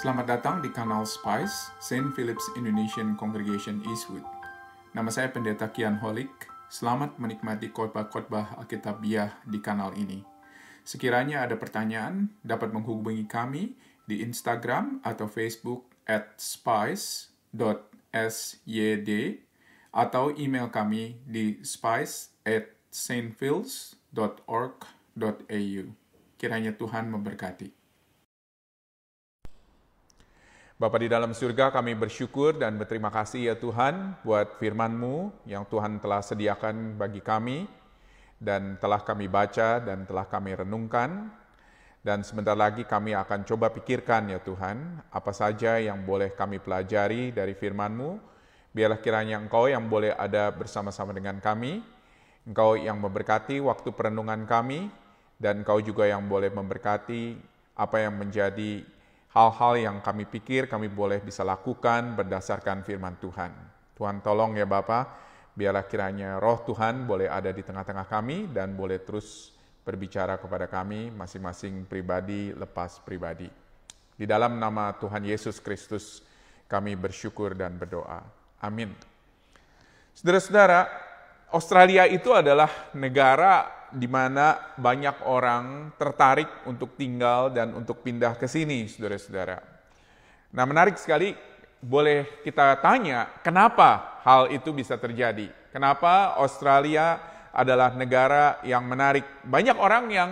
Selamat datang di kanal Spice, St. Philip's Indonesian Congregation Eastwood. Nama saya Pendeta Kian Holik. Selamat menikmati khotbah-khotbah Alkitabiah di kanal ini. Sekiranya ada pertanyaan, dapat menghubungi kami di Instagram atau Facebook at spice.syd atau email kami di spice at stphils.org.au. Kiranya Tuhan memberkati. Bapa di dalam surga, kami bersyukur dan berterima kasih ya Tuhan buat firman-Mu yang Tuhan telah sediakan bagi kami dan telah kami baca dan telah kami renungkan. Dan sebentar lagi kami akan coba pikirkan ya Tuhan, apa saja yang boleh kami pelajari dari firman-Mu. Biarlah kiranya Engkau yang boleh ada bersama-sama dengan kami. Engkau yang memberkati waktu perenungan kami, dan Engkau juga yang boleh memberkati apa yang menjadi hal-hal yang kami pikir kami boleh bisa lakukan berdasarkan firman Tuhan. Tuhan tolong ya Bapak, biarlah kiranya roh Tuhan boleh ada di tengah-tengah kami dan boleh terus berbicara kepada kami masing-masing pribadi lepas pribadi. Di dalam nama Tuhan Yesus Kristus kami bersyukur dan berdoa. Amin. Saudara-saudara, Australia itu adalah negara di mana banyak orang tertarik untuk tinggal dan untuk pindah ke sini, saudara-saudara. Nah, menarik sekali, boleh kita tanya, kenapa hal itu bisa terjadi? Kenapa Australia adalah negara yang menarik? Banyak orang yang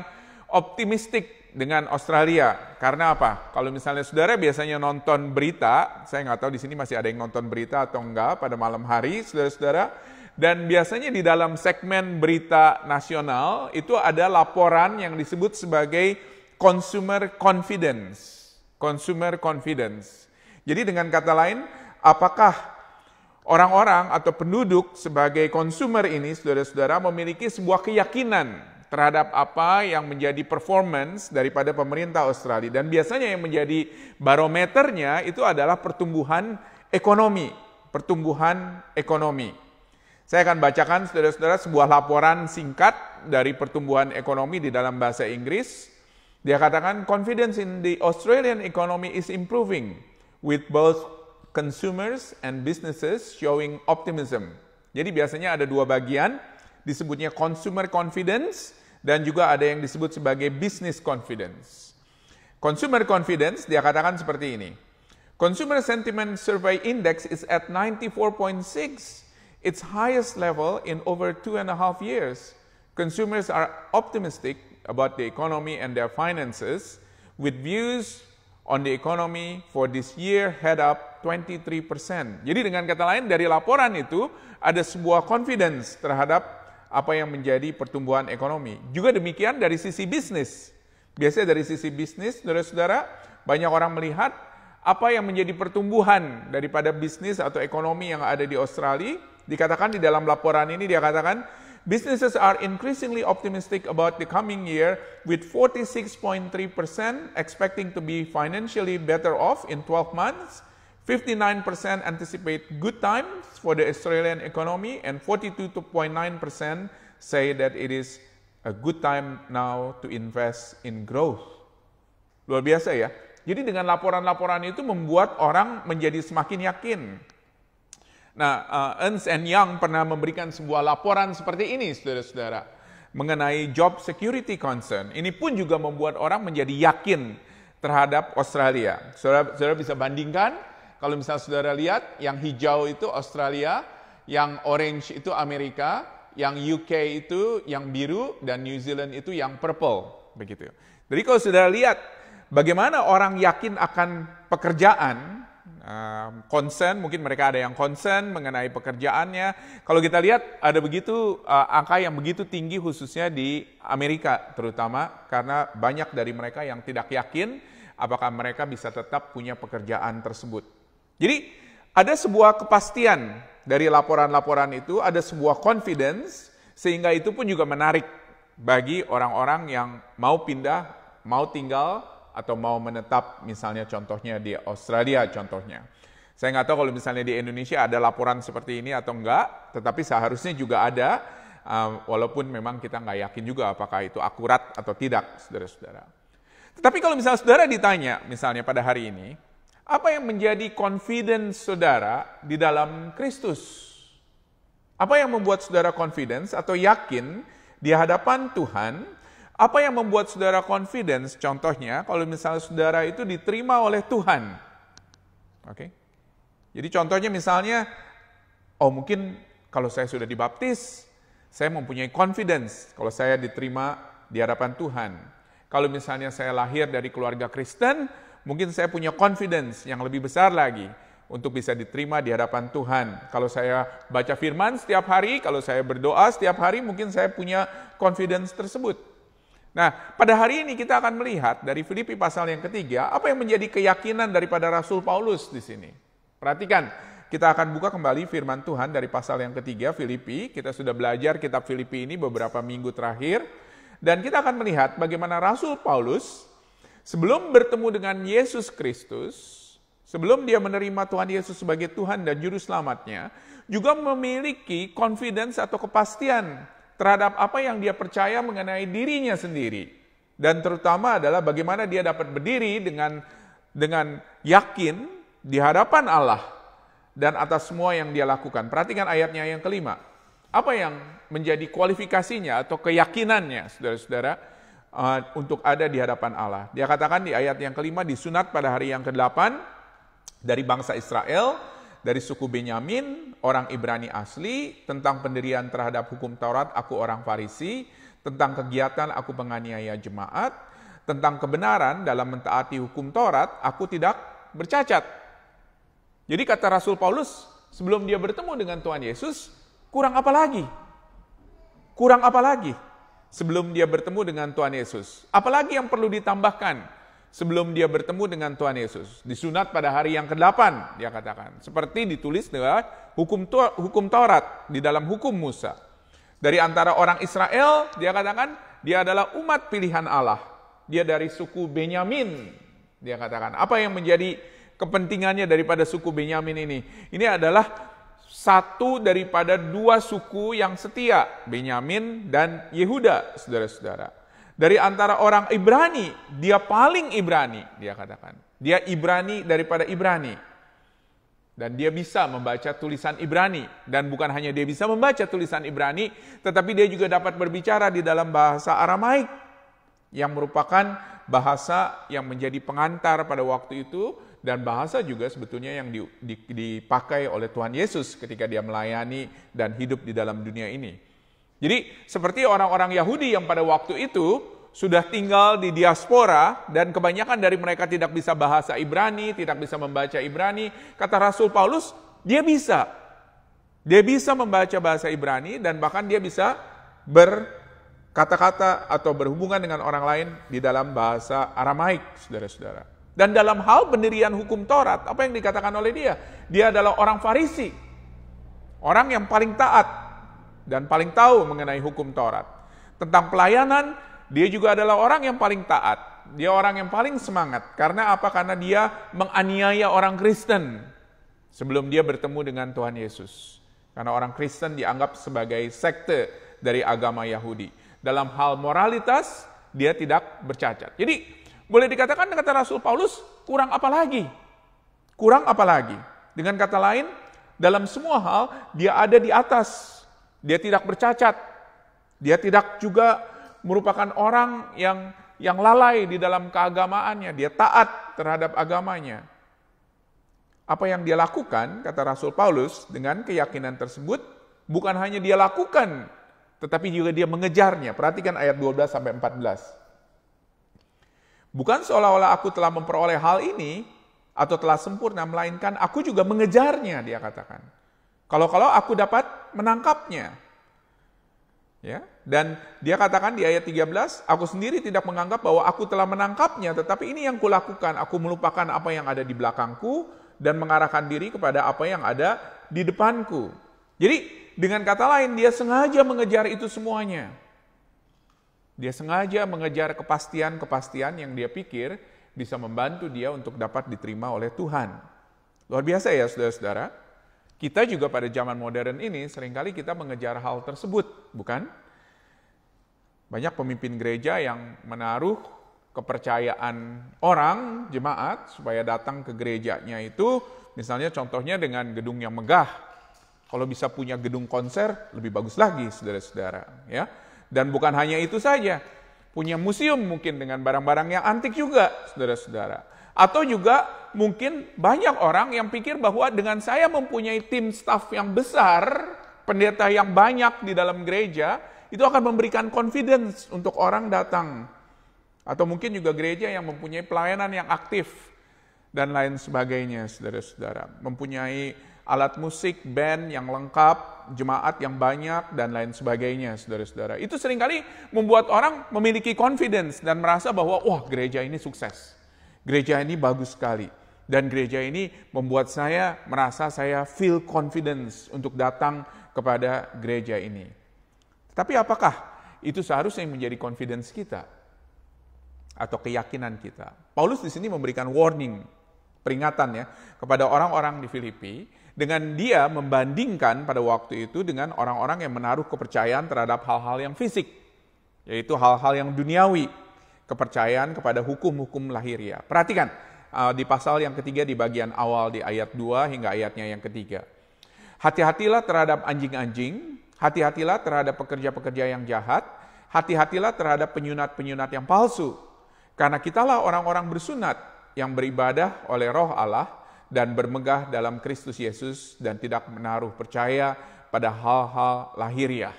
optimistik dengan Australia. Karena apa? Kalau misalnya saudara biasanya nonton berita, saya nggak tahu di sini masih ada yang nonton berita atau enggak pada malam hari, saudara-saudara dan biasanya di dalam segmen berita nasional itu ada laporan yang disebut sebagai consumer confidence. Consumer confidence. Jadi dengan kata lain, apakah orang-orang atau penduduk sebagai consumer ini, saudara-saudara, memiliki sebuah keyakinan terhadap apa yang menjadi performance daripada pemerintah Australia. Dan biasanya yang menjadi barometernya itu adalah pertumbuhan ekonomi. Pertumbuhan ekonomi. Saya akan bacakan saudara-saudara sebuah laporan singkat dari pertumbuhan ekonomi di dalam bahasa Inggris. Dia katakan confidence in the Australian economy is improving with both consumers and businesses showing optimism. Jadi biasanya ada dua bagian disebutnya consumer confidence dan juga ada yang disebut sebagai business confidence. Consumer confidence dia katakan seperti ini. Consumer Sentiment Survey Index is at 94.6 its highest level in over two and a half years. Consumers are optimistic about the economy and their finances, with views on the economy for this year head up 23%. Jadi dengan kata lain dari laporan itu ada sebuah confidence terhadap apa yang menjadi pertumbuhan ekonomi. Juga demikian dari sisi bisnis. Biasanya dari sisi bisnis, saudara-saudara, banyak orang melihat apa yang menjadi pertumbuhan daripada bisnis atau ekonomi yang ada di Australia Dikatakan di dalam laporan ini dia katakan businesses are increasingly optimistic about the coming year with 46.3% expecting to be financially better off in 12 months. 59% anticipate good times for the Australian economy and 42.9% say that it is a good time now to invest in growth. Luar biasa ya. Jadi dengan laporan-laporan itu membuat orang menjadi semakin yakin Nah, uh, Ernst and Young pernah memberikan sebuah laporan seperti ini, saudara-saudara, mengenai job security concern. Ini pun juga membuat orang menjadi yakin terhadap Australia. Saudara, saudara bisa bandingkan, kalau misalnya saudara lihat, yang hijau itu Australia, yang orange itu Amerika, yang UK itu yang biru, dan New Zealand itu yang purple. Begitu. Jadi kalau saudara lihat, bagaimana orang yakin akan pekerjaan, um, concern, mungkin mereka ada yang concern mengenai pekerjaannya. Kalau kita lihat ada begitu uh, angka yang begitu tinggi khususnya di Amerika terutama karena banyak dari mereka yang tidak yakin apakah mereka bisa tetap punya pekerjaan tersebut. Jadi ada sebuah kepastian dari laporan-laporan itu, ada sebuah confidence sehingga itu pun juga menarik bagi orang-orang yang mau pindah, mau tinggal atau mau menetap misalnya contohnya di Australia contohnya. Saya nggak tahu kalau misalnya di Indonesia ada laporan seperti ini atau enggak, tetapi seharusnya juga ada, uh, walaupun memang kita nggak yakin juga apakah itu akurat atau tidak, saudara-saudara. Tetapi kalau misalnya saudara ditanya, misalnya pada hari ini, apa yang menjadi confidence saudara di dalam Kristus? Apa yang membuat saudara confidence atau yakin di hadapan Tuhan apa yang membuat saudara confidence? Contohnya, kalau misalnya saudara itu diterima oleh Tuhan. Oke. Okay? Jadi contohnya misalnya, oh mungkin kalau saya sudah dibaptis, saya mempunyai confidence kalau saya diterima di hadapan Tuhan. Kalau misalnya saya lahir dari keluarga Kristen, mungkin saya punya confidence yang lebih besar lagi untuk bisa diterima di hadapan Tuhan. Kalau saya baca firman setiap hari, kalau saya berdoa setiap hari, mungkin saya punya confidence tersebut. Nah, pada hari ini kita akan melihat dari Filipi pasal yang ketiga, apa yang menjadi keyakinan daripada Rasul Paulus di sini. Perhatikan, kita akan buka kembali firman Tuhan dari pasal yang ketiga, Filipi. Kita sudah belajar kitab Filipi ini beberapa minggu terakhir. Dan kita akan melihat bagaimana Rasul Paulus sebelum bertemu dengan Yesus Kristus, sebelum dia menerima Tuhan Yesus sebagai Tuhan dan Juru Selamatnya, juga memiliki confidence atau kepastian terhadap apa yang dia percaya mengenai dirinya sendiri. Dan terutama adalah bagaimana dia dapat berdiri dengan dengan yakin di hadapan Allah dan atas semua yang dia lakukan. Perhatikan ayatnya yang kelima. Apa yang menjadi kualifikasinya atau keyakinannya, saudara-saudara, eh, untuk ada di hadapan Allah. Dia katakan di ayat yang kelima, disunat pada hari yang ke-8 dari bangsa Israel, dari suku Benyamin, orang Ibrani asli, tentang pendirian terhadap hukum Taurat, aku orang Farisi, tentang kegiatan aku penganiaya jemaat, tentang kebenaran dalam mentaati hukum Taurat, aku tidak bercacat. Jadi kata Rasul Paulus, sebelum dia bertemu dengan Tuhan Yesus, kurang apa lagi? Kurang apa lagi? Sebelum dia bertemu dengan Tuhan Yesus. Apalagi yang perlu ditambahkan? sebelum dia bertemu dengan Tuhan Yesus. Disunat pada hari yang ke-8, dia katakan. Seperti ditulis dengan hukum, hukum Taurat di dalam hukum Musa. Dari antara orang Israel, dia katakan, dia adalah umat pilihan Allah. Dia dari suku Benyamin, dia katakan. Apa yang menjadi kepentingannya daripada suku Benyamin ini? Ini adalah satu daripada dua suku yang setia, Benyamin dan Yehuda, saudara-saudara. Dari antara orang Ibrani, dia paling Ibrani, dia katakan. Dia Ibrani daripada Ibrani. Dan dia bisa membaca tulisan Ibrani. Dan bukan hanya dia bisa membaca tulisan Ibrani, tetapi dia juga dapat berbicara di dalam bahasa Aramaik. Yang merupakan bahasa yang menjadi pengantar pada waktu itu. Dan bahasa juga sebetulnya yang dipakai oleh Tuhan Yesus ketika dia melayani dan hidup di dalam dunia ini. Jadi seperti orang-orang Yahudi yang pada waktu itu sudah tinggal di diaspora dan kebanyakan dari mereka tidak bisa bahasa Ibrani, tidak bisa membaca Ibrani. Kata Rasul Paulus, dia bisa. Dia bisa membaca bahasa Ibrani dan bahkan dia bisa berkata-kata atau berhubungan dengan orang lain di dalam bahasa Aramaik, saudara-saudara. Dan dalam hal pendirian hukum Taurat, apa yang dikatakan oleh dia? Dia adalah orang Farisi, orang yang paling taat, dan paling tahu mengenai hukum Taurat. Tentang pelayanan, dia juga adalah orang yang paling taat. Dia orang yang paling semangat. Karena apa? Karena dia menganiaya orang Kristen sebelum dia bertemu dengan Tuhan Yesus. Karena orang Kristen dianggap sebagai sekte dari agama Yahudi. Dalam hal moralitas, dia tidak bercacat. Jadi, boleh dikatakan kata Rasul Paulus, kurang apa lagi? Kurang apa lagi? Dengan kata lain, dalam semua hal, dia ada di atas dia tidak bercacat. Dia tidak juga merupakan orang yang yang lalai di dalam keagamaannya. Dia taat terhadap agamanya. Apa yang dia lakukan, kata Rasul Paulus, dengan keyakinan tersebut, bukan hanya dia lakukan, tetapi juga dia mengejarnya. Perhatikan ayat 12 sampai 14. Bukan seolah-olah aku telah memperoleh hal ini atau telah sempurna, melainkan aku juga mengejarnya, dia katakan. Kalau-kalau aku dapat menangkapnya. Ya, dan dia katakan di ayat 13, aku sendiri tidak menganggap bahwa aku telah menangkapnya, tetapi ini yang kulakukan, aku melupakan apa yang ada di belakangku dan mengarahkan diri kepada apa yang ada di depanku. Jadi, dengan kata lain dia sengaja mengejar itu semuanya. Dia sengaja mengejar kepastian-kepastian yang dia pikir bisa membantu dia untuk dapat diterima oleh Tuhan. Luar biasa ya saudara-saudara. Kita juga pada zaman modern ini seringkali kita mengejar hal tersebut, bukan? Banyak pemimpin gereja yang menaruh kepercayaan orang, jemaat, supaya datang ke gerejanya itu, misalnya contohnya dengan gedung yang megah. Kalau bisa punya gedung konser, lebih bagus lagi, saudara-saudara. ya. Dan bukan hanya itu saja, punya museum mungkin dengan barang-barang yang antik juga, saudara-saudara atau juga mungkin banyak orang yang pikir bahwa dengan saya mempunyai tim staff yang besar, pendeta yang banyak di dalam gereja, itu akan memberikan confidence untuk orang datang. Atau mungkin juga gereja yang mempunyai pelayanan yang aktif dan lain sebagainya, saudara-saudara. Mempunyai alat musik, band yang lengkap, jemaat yang banyak, dan lain sebagainya, saudara-saudara. Itu seringkali membuat orang memiliki confidence dan merasa bahwa, wah gereja ini sukses. Gereja ini bagus sekali. Dan gereja ini membuat saya merasa saya feel confidence untuk datang kepada gereja ini. Tapi apakah itu seharusnya yang menjadi confidence kita? Atau keyakinan kita? Paulus di sini memberikan warning, peringatan ya, kepada orang-orang di Filipi, dengan dia membandingkan pada waktu itu dengan orang-orang yang menaruh kepercayaan terhadap hal-hal yang fisik, yaitu hal-hal yang duniawi, kepercayaan kepada hukum-hukum lahiriah. Perhatikan uh, di pasal yang ketiga di bagian awal di ayat 2 hingga ayatnya yang ketiga. Hati-hatilah terhadap anjing-anjing, hati-hatilah terhadap pekerja-pekerja yang jahat, hati-hatilah terhadap penyunat-penyunat yang palsu. Karena kitalah orang-orang bersunat yang beribadah oleh roh Allah dan bermegah dalam Kristus Yesus dan tidak menaruh percaya pada hal-hal lahiriah.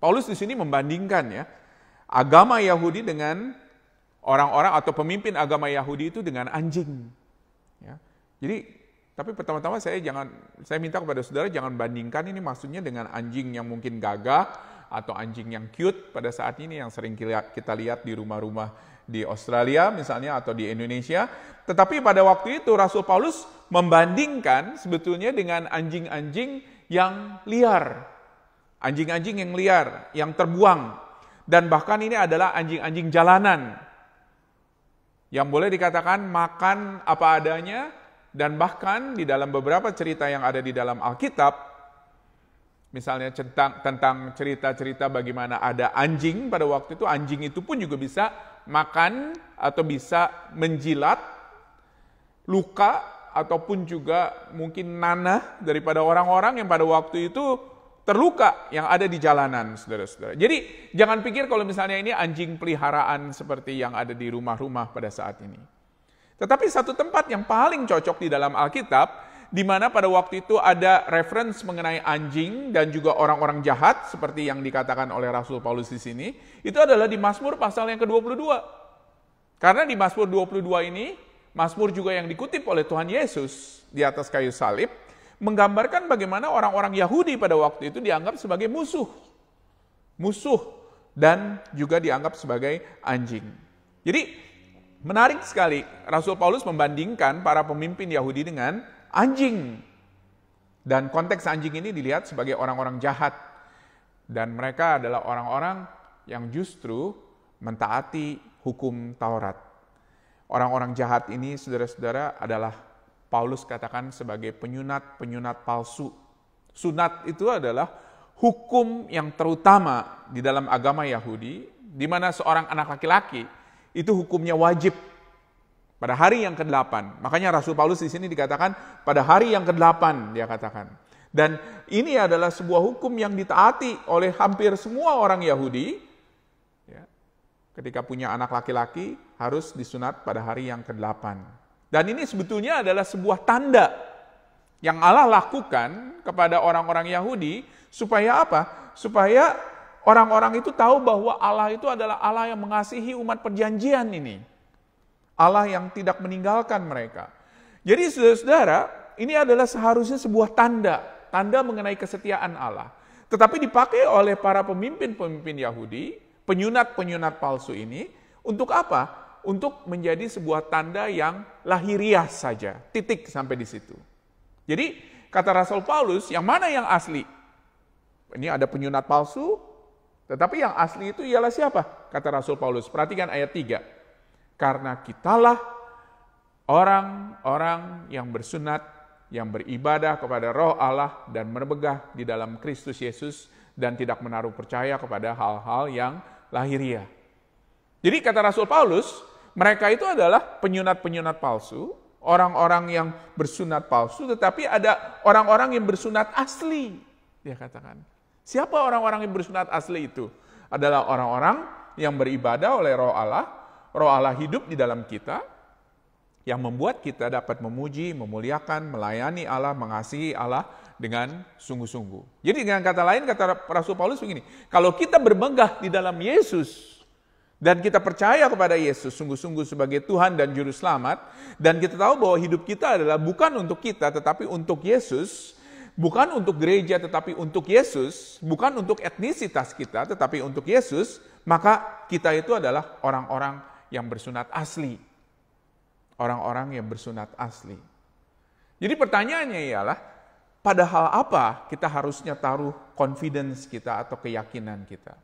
Paulus di sini membandingkan ya, agama Yahudi dengan orang-orang atau pemimpin agama Yahudi itu dengan anjing. Ya. Jadi, tapi pertama-tama saya jangan, saya minta kepada saudara jangan bandingkan ini maksudnya dengan anjing yang mungkin gagah atau anjing yang cute pada saat ini yang sering kita lihat di rumah-rumah di Australia misalnya atau di Indonesia. Tetapi pada waktu itu Rasul Paulus membandingkan sebetulnya dengan anjing-anjing yang liar. Anjing-anjing yang liar, yang terbuang, dan bahkan ini adalah anjing-anjing jalanan yang boleh dikatakan makan apa adanya dan bahkan di dalam beberapa cerita yang ada di dalam Alkitab misalnya tentang tentang cerita-cerita bagaimana ada anjing pada waktu itu anjing itu pun juga bisa makan atau bisa menjilat luka ataupun juga mungkin nanah daripada orang-orang yang pada waktu itu terluka yang ada di jalanan, saudara-saudara. Jadi jangan pikir kalau misalnya ini anjing peliharaan seperti yang ada di rumah-rumah pada saat ini. Tetapi satu tempat yang paling cocok di dalam Alkitab, di mana pada waktu itu ada reference mengenai anjing dan juga orang-orang jahat, seperti yang dikatakan oleh Rasul Paulus di sini, itu adalah di Mazmur pasal yang ke-22. Karena di Mazmur 22 ini, Mazmur juga yang dikutip oleh Tuhan Yesus di atas kayu salib, menggambarkan bagaimana orang-orang Yahudi pada waktu itu dianggap sebagai musuh. Musuh dan juga dianggap sebagai anjing. Jadi menarik sekali Rasul Paulus membandingkan para pemimpin Yahudi dengan anjing. Dan konteks anjing ini dilihat sebagai orang-orang jahat. Dan mereka adalah orang-orang yang justru mentaati hukum Taurat. Orang-orang jahat ini, saudara-saudara, adalah Paulus katakan sebagai penyunat-penyunat palsu. Sunat itu adalah hukum yang terutama di dalam agama Yahudi, di mana seorang anak laki-laki itu hukumnya wajib pada hari yang ke-8. Makanya Rasul Paulus di sini dikatakan pada hari yang ke-8 dia katakan. Dan ini adalah sebuah hukum yang ditaati oleh hampir semua orang Yahudi. Ya, ketika punya anak laki-laki harus disunat pada hari yang ke-8. Dan ini sebetulnya adalah sebuah tanda yang Allah lakukan kepada orang-orang Yahudi supaya apa? Supaya orang-orang itu tahu bahwa Allah itu adalah Allah yang mengasihi umat perjanjian ini. Allah yang tidak meninggalkan mereka. Jadi saudara-saudara, ini adalah seharusnya sebuah tanda, tanda mengenai kesetiaan Allah. Tetapi dipakai oleh para pemimpin-pemimpin Yahudi, penyunat-penyunat palsu ini, untuk apa? untuk menjadi sebuah tanda yang lahiriah saja. Titik sampai di situ. Jadi kata Rasul Paulus, yang mana yang asli? Ini ada penyunat palsu, tetapi yang asli itu ialah siapa? Kata Rasul Paulus. Perhatikan ayat 3. Karena kitalah orang-orang yang bersunat, yang beribadah kepada roh Allah dan merbegah di dalam Kristus Yesus dan tidak menaruh percaya kepada hal-hal yang lahiriah. Jadi kata Rasul Paulus, mereka itu adalah penyunat-penyunat palsu, orang-orang yang bersunat palsu, tetapi ada orang-orang yang bersunat asli, dia katakan. Siapa orang-orang yang bersunat asli itu? Adalah orang-orang yang beribadah oleh roh Allah, roh Allah hidup di dalam kita, yang membuat kita dapat memuji, memuliakan, melayani Allah, mengasihi Allah dengan sungguh-sungguh. Jadi dengan kata lain, kata Rasul Paulus begini, kalau kita bermegah di dalam Yesus, dan kita percaya kepada Yesus sungguh-sungguh sebagai Tuhan dan Juru Selamat. Dan kita tahu bahwa hidup kita adalah bukan untuk kita tetapi untuk Yesus. Bukan untuk gereja tetapi untuk Yesus. Bukan untuk etnisitas kita tetapi untuk Yesus. Maka kita itu adalah orang-orang yang bersunat asli. Orang-orang yang bersunat asli. Jadi pertanyaannya ialah, pada hal apa kita harusnya taruh confidence kita atau keyakinan kita?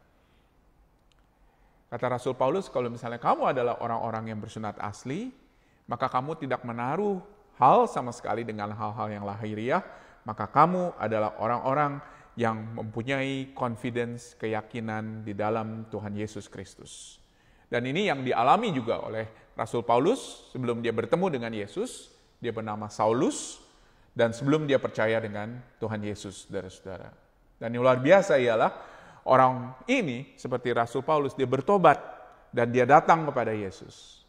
Kata Rasul Paulus, kalau misalnya kamu adalah orang-orang yang bersunat asli, maka kamu tidak menaruh hal sama sekali dengan hal-hal yang lahiriah, maka kamu adalah orang-orang yang mempunyai confidence, keyakinan di dalam Tuhan Yesus Kristus. Dan ini yang dialami juga oleh Rasul Paulus sebelum dia bertemu dengan Yesus, dia bernama Saulus, dan sebelum dia percaya dengan Tuhan Yesus, saudara-saudara. Dan yang luar biasa ialah orang ini seperti Rasul Paulus dia bertobat dan dia datang kepada Yesus.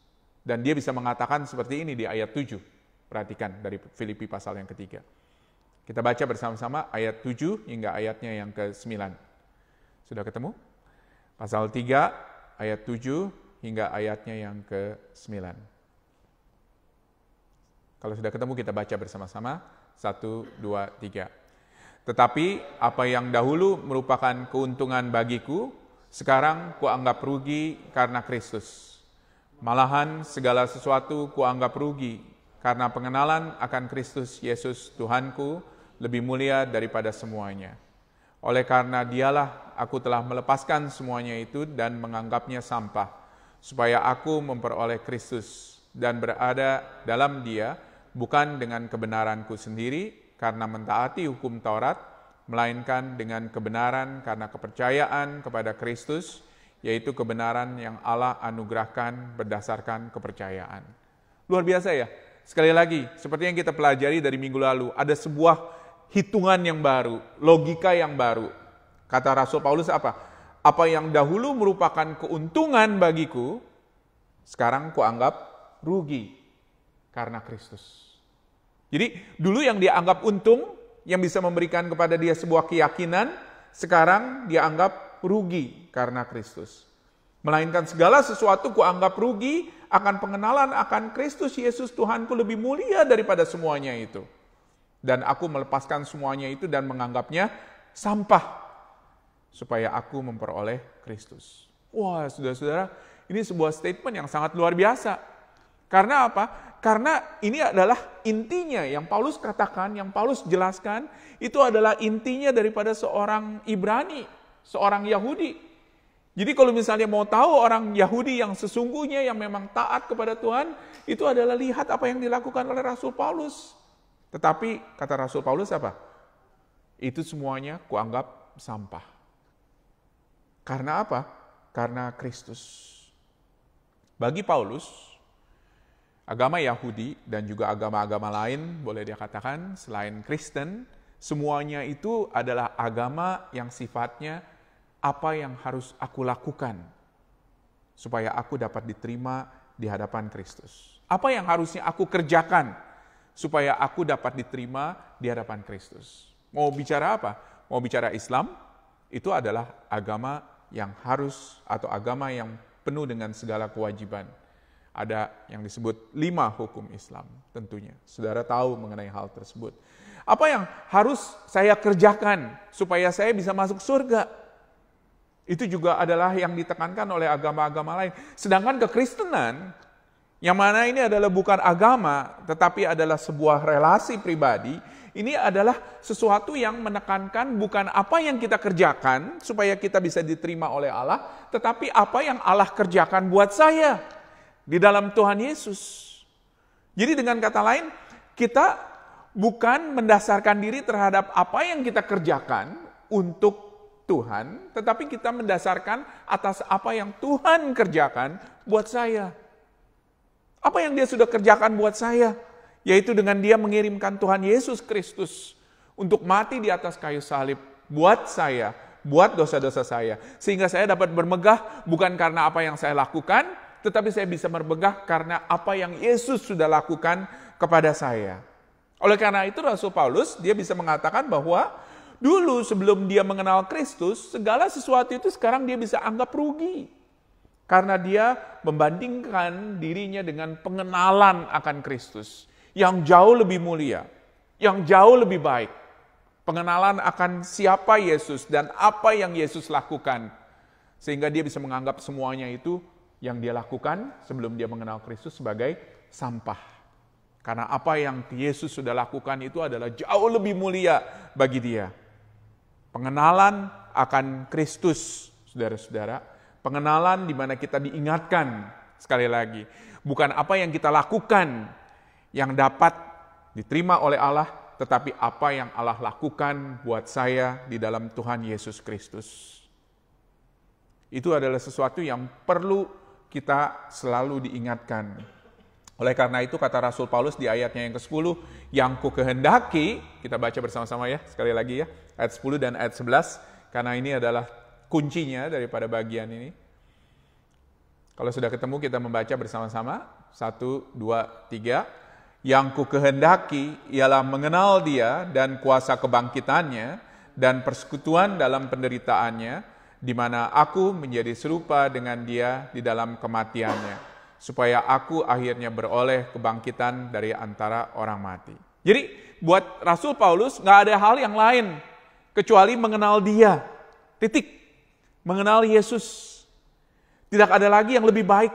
Dan dia bisa mengatakan seperti ini di ayat 7. Perhatikan dari Filipi pasal yang ketiga. Kita baca bersama-sama ayat 7 hingga ayatnya yang ke-9. Sudah ketemu? Pasal 3 ayat 7 hingga ayatnya yang ke-9. Kalau sudah ketemu kita baca bersama-sama. Satu, dua, tiga. Tetapi apa yang dahulu merupakan keuntungan bagiku, sekarang kuanggap rugi karena Kristus. Malahan segala sesuatu kuanggap rugi karena pengenalan akan Kristus Yesus Tuhanku lebih mulia daripada semuanya. Oleh karena dialah aku telah melepaskan semuanya itu dan menganggapnya sampah, supaya aku memperoleh Kristus dan berada dalam dia bukan dengan kebenaranku sendiri, karena mentaati hukum Taurat, melainkan dengan kebenaran karena kepercayaan kepada Kristus, yaitu kebenaran yang Allah anugerahkan berdasarkan kepercayaan. Luar biasa ya. Sekali lagi, seperti yang kita pelajari dari minggu lalu, ada sebuah hitungan yang baru, logika yang baru. Kata Rasul Paulus apa? Apa yang dahulu merupakan keuntungan bagiku, sekarang kuanggap rugi karena Kristus. Jadi dulu yang dia anggap untung, yang bisa memberikan kepada dia sebuah keyakinan, sekarang dia anggap rugi karena Kristus. Melainkan segala sesuatu kuanggap rugi akan pengenalan akan Kristus Yesus Tuhanku lebih mulia daripada semuanya itu. Dan aku melepaskan semuanya itu dan menganggapnya sampah supaya aku memperoleh Kristus. Wah, saudara-saudara, ini sebuah statement yang sangat luar biasa. Karena apa? Karena ini adalah intinya yang Paulus katakan, yang Paulus jelaskan, itu adalah intinya daripada seorang Ibrani, seorang Yahudi. Jadi kalau misalnya mau tahu orang Yahudi yang sesungguhnya yang memang taat kepada Tuhan, itu adalah lihat apa yang dilakukan oleh Rasul Paulus. Tetapi kata Rasul Paulus apa? Itu semuanya kuanggap sampah. Karena apa? Karena Kristus. Bagi Paulus, Agama Yahudi dan juga agama-agama lain, boleh dia katakan, selain Kristen, semuanya itu adalah agama yang sifatnya apa yang harus aku lakukan supaya aku dapat diterima di hadapan Kristus. Apa yang harusnya aku kerjakan supaya aku dapat diterima di hadapan Kristus. Mau bicara apa? Mau bicara Islam, itu adalah agama yang harus atau agama yang penuh dengan segala kewajiban ada yang disebut lima hukum Islam tentunya. Saudara tahu mengenai hal tersebut. Apa yang harus saya kerjakan supaya saya bisa masuk surga? Itu juga adalah yang ditekankan oleh agama-agama lain. Sedangkan kekristenan, yang mana ini adalah bukan agama, tetapi adalah sebuah relasi pribadi, ini adalah sesuatu yang menekankan bukan apa yang kita kerjakan supaya kita bisa diterima oleh Allah, tetapi apa yang Allah kerjakan buat saya di dalam Tuhan Yesus. Jadi dengan kata lain, kita bukan mendasarkan diri terhadap apa yang kita kerjakan untuk Tuhan, tetapi kita mendasarkan atas apa yang Tuhan kerjakan buat saya. Apa yang dia sudah kerjakan buat saya, yaitu dengan dia mengirimkan Tuhan Yesus Kristus untuk mati di atas kayu salib buat saya, buat dosa-dosa saya. Sehingga saya dapat bermegah bukan karena apa yang saya lakukan, tetapi saya bisa merbegah karena apa yang Yesus sudah lakukan kepada saya. Oleh karena itu Rasul Paulus dia bisa mengatakan bahwa dulu sebelum dia mengenal Kristus, segala sesuatu itu sekarang dia bisa anggap rugi. Karena dia membandingkan dirinya dengan pengenalan akan Kristus yang jauh lebih mulia, yang jauh lebih baik. Pengenalan akan siapa Yesus dan apa yang Yesus lakukan. Sehingga dia bisa menganggap semuanya itu yang dia lakukan sebelum dia mengenal Kristus sebagai sampah. Karena apa yang Yesus sudah lakukan itu adalah jauh lebih mulia bagi dia. Pengenalan akan Kristus, saudara-saudara. Pengenalan di mana kita diingatkan sekali lagi. Bukan apa yang kita lakukan yang dapat diterima oleh Allah, tetapi apa yang Allah lakukan buat saya di dalam Tuhan Yesus Kristus. Itu adalah sesuatu yang perlu kita selalu diingatkan. Oleh karena itu kata Rasul Paulus di ayatnya yang ke-10, yang ku kehendaki, kita baca bersama-sama ya, sekali lagi ya, ayat 10 dan ayat 11, karena ini adalah kuncinya daripada bagian ini. Kalau sudah ketemu kita membaca bersama-sama, 1, 2, 3. Yang ku kehendaki ialah mengenal dia dan kuasa kebangkitannya dan persekutuan dalam penderitaannya, di mana aku menjadi serupa dengan dia di dalam kematiannya, supaya aku akhirnya beroleh kebangkitan dari antara orang mati. Jadi buat Rasul Paulus nggak ada hal yang lain kecuali mengenal dia, titik, mengenal Yesus. Tidak ada lagi yang lebih baik,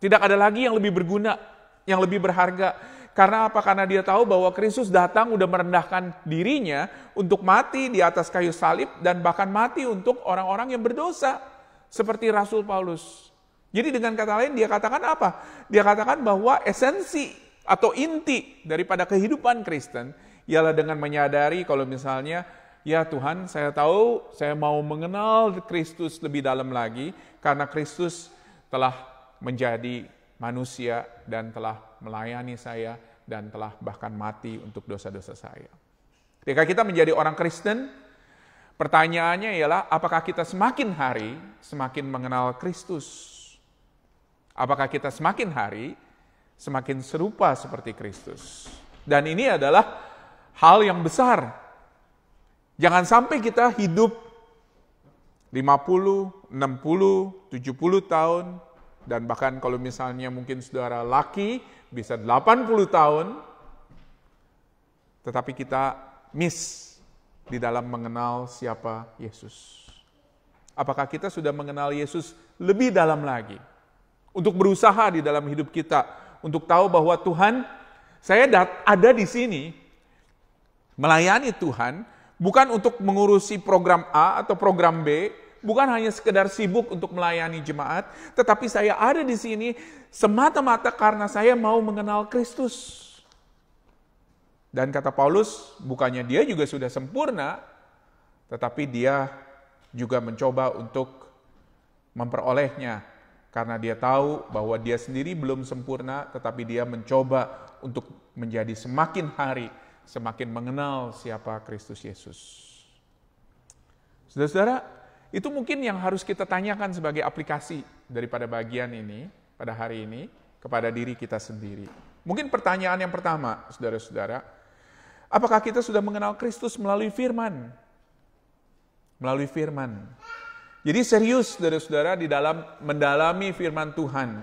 tidak ada lagi yang lebih berguna, yang lebih berharga, karena apa? Karena dia tahu bahwa Kristus datang udah merendahkan dirinya untuk mati di atas kayu salib dan bahkan mati untuk orang-orang yang berdosa. Seperti Rasul Paulus. Jadi dengan kata lain dia katakan apa? Dia katakan bahwa esensi atau inti daripada kehidupan Kristen ialah dengan menyadari kalau misalnya ya Tuhan saya tahu saya mau mengenal Kristus lebih dalam lagi karena Kristus telah menjadi manusia dan telah melayani saya, dan telah bahkan mati untuk dosa-dosa saya. Ketika kita menjadi orang Kristen, pertanyaannya ialah apakah kita semakin hari semakin mengenal Kristus? Apakah kita semakin hari semakin serupa seperti Kristus? Dan ini adalah hal yang besar. Jangan sampai kita hidup 50, 60, 70 tahun, dan bahkan kalau misalnya mungkin saudara laki bisa 80 tahun, tetapi kita miss di dalam mengenal siapa Yesus. Apakah kita sudah mengenal Yesus lebih dalam lagi? Untuk berusaha di dalam hidup kita, untuk tahu bahwa Tuhan, saya ada di sini, melayani Tuhan, bukan untuk mengurusi program A atau program B, Bukan hanya sekedar sibuk untuk melayani jemaat, tetapi saya ada di sini semata-mata karena saya mau mengenal Kristus. Dan kata Paulus, bukannya dia juga sudah sempurna, tetapi dia juga mencoba untuk memperolehnya karena dia tahu bahwa dia sendiri belum sempurna, tetapi dia mencoba untuk menjadi semakin hari semakin mengenal siapa Kristus Yesus. Saudara-saudara, itu mungkin yang harus kita tanyakan sebagai aplikasi daripada bagian ini pada hari ini kepada diri kita sendiri. Mungkin pertanyaan yang pertama, saudara-saudara, apakah kita sudah mengenal Kristus melalui firman? Melalui firman. Jadi serius saudara-saudara di dalam mendalami firman Tuhan,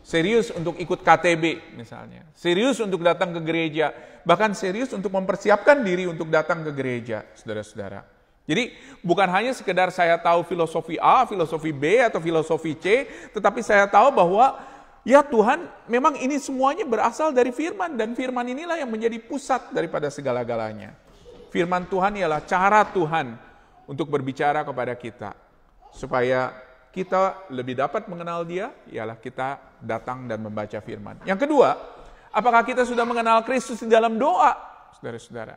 serius untuk ikut KTB misalnya, serius untuk datang ke gereja, bahkan serius untuk mempersiapkan diri untuk datang ke gereja, saudara-saudara. Jadi bukan hanya sekedar saya tahu filosofi A, filosofi B atau filosofi C, tetapi saya tahu bahwa ya Tuhan memang ini semuanya berasal dari firman dan firman inilah yang menjadi pusat daripada segala-galanya. Firman Tuhan ialah cara Tuhan untuk berbicara kepada kita supaya kita lebih dapat mengenal dia ialah kita datang dan membaca firman. Yang kedua, apakah kita sudah mengenal Kristus di dalam doa? Saudara-saudara.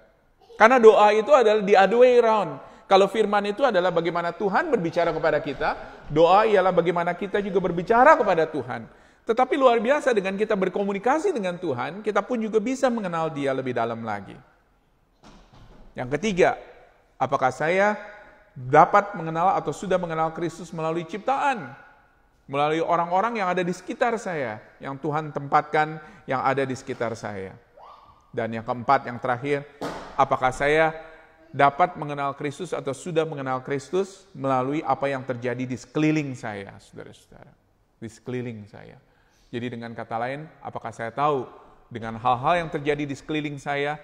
Karena doa itu adalah the other way around. Kalau firman itu adalah bagaimana Tuhan berbicara kepada kita, doa ialah bagaimana kita juga berbicara kepada Tuhan. Tetapi luar biasa dengan kita berkomunikasi dengan Tuhan, kita pun juga bisa mengenal Dia lebih dalam lagi. Yang ketiga, apakah saya dapat mengenal atau sudah mengenal Kristus melalui ciptaan? melalui orang-orang yang ada di sekitar saya, yang Tuhan tempatkan yang ada di sekitar saya. Dan yang keempat, yang terakhir, apakah saya dapat mengenal Kristus atau sudah mengenal Kristus melalui apa yang terjadi di sekeliling saya, saudara-saudara. Di sekeliling saya. Jadi dengan kata lain, apakah saya tahu dengan hal-hal yang terjadi di sekeliling saya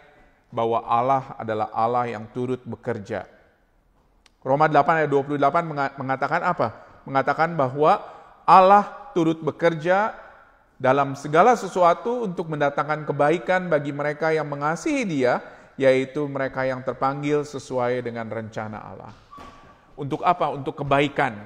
bahwa Allah adalah Allah yang turut bekerja. Roma 8 ayat 28 mengatakan apa? Mengatakan bahwa Allah turut bekerja dalam segala sesuatu untuk mendatangkan kebaikan bagi mereka yang mengasihi Dia yaitu mereka yang terpanggil sesuai dengan rencana Allah. Untuk apa? Untuk kebaikan.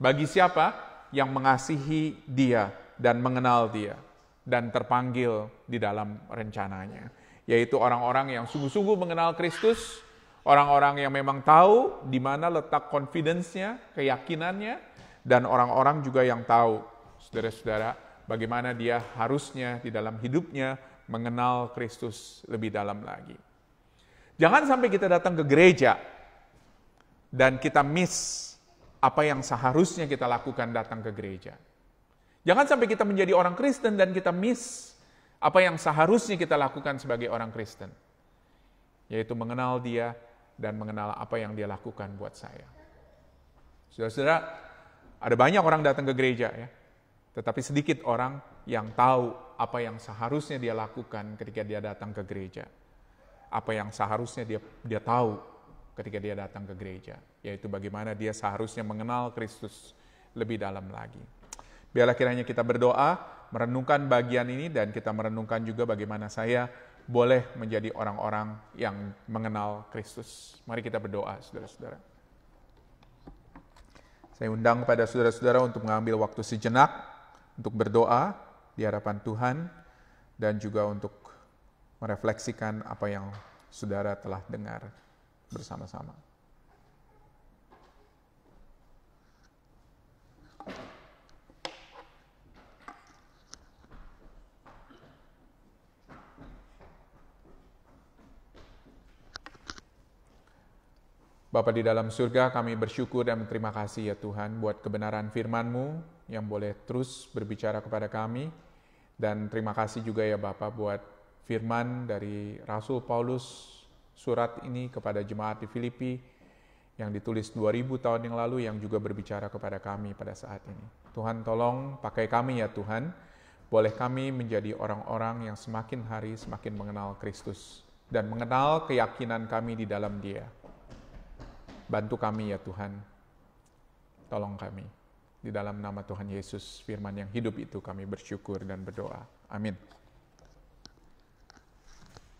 Bagi siapa? Yang mengasihi dia dan mengenal dia dan terpanggil di dalam rencananya. Yaitu orang-orang yang sungguh-sungguh mengenal Kristus, orang-orang yang memang tahu di mana letak confidence-nya, keyakinannya, dan orang-orang juga yang tahu, saudara-saudara, bagaimana dia harusnya di dalam hidupnya mengenal Kristus lebih dalam lagi. Jangan sampai kita datang ke gereja dan kita miss apa yang seharusnya kita lakukan datang ke gereja. Jangan sampai kita menjadi orang Kristen dan kita miss apa yang seharusnya kita lakukan sebagai orang Kristen, yaitu mengenal Dia dan mengenal apa yang Dia lakukan buat saya. Saudara-saudara, ada banyak orang datang ke gereja ya, tetapi sedikit orang yang tahu apa yang seharusnya dia lakukan ketika dia datang ke gereja apa yang seharusnya dia dia tahu ketika dia datang ke gereja, yaitu bagaimana dia seharusnya mengenal Kristus lebih dalam lagi. Biarlah kiranya kita berdoa, merenungkan bagian ini dan kita merenungkan juga bagaimana saya boleh menjadi orang-orang yang mengenal Kristus. Mari kita berdoa, saudara-saudara. Saya undang kepada saudara-saudara untuk mengambil waktu sejenak untuk berdoa di hadapan Tuhan dan juga untuk merefleksikan apa yang saudara telah dengar bersama-sama. Bapak di dalam surga, kami bersyukur dan terima kasih ya Tuhan buat kebenaran firman-Mu yang boleh terus berbicara kepada kami. Dan terima kasih juga ya Bapak buat firman dari Rasul Paulus surat ini kepada jemaat di Filipi yang ditulis 2000 tahun yang lalu yang juga berbicara kepada kami pada saat ini. Tuhan tolong pakai kami ya Tuhan. Boleh kami menjadi orang-orang yang semakin hari semakin mengenal Kristus dan mengenal keyakinan kami di dalam Dia. Bantu kami ya Tuhan. Tolong kami. Di dalam nama Tuhan Yesus, firman yang hidup itu kami bersyukur dan berdoa. Amin.